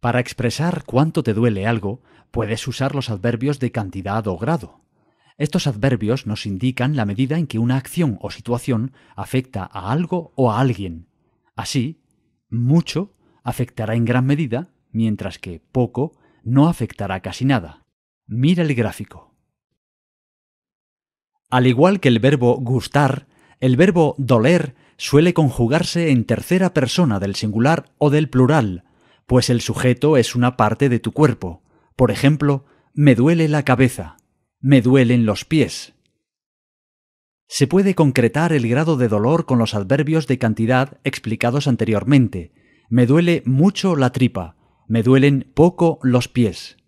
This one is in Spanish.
Para expresar cuánto te duele algo, puedes usar los adverbios de cantidad o grado. Estos adverbios nos indican la medida en que una acción o situación afecta a algo o a alguien. Así, mucho afectará en gran medida, mientras que poco no afectará casi nada. Mira el gráfico. Al igual que el verbo gustar, el verbo doler suele conjugarse en tercera persona del singular o del plural, pues el sujeto es una parte de tu cuerpo. Por ejemplo, me duele la cabeza, me duelen los pies. Se puede concretar el grado de dolor con los adverbios de cantidad explicados anteriormente. Me duele mucho la tripa, me duelen poco los pies.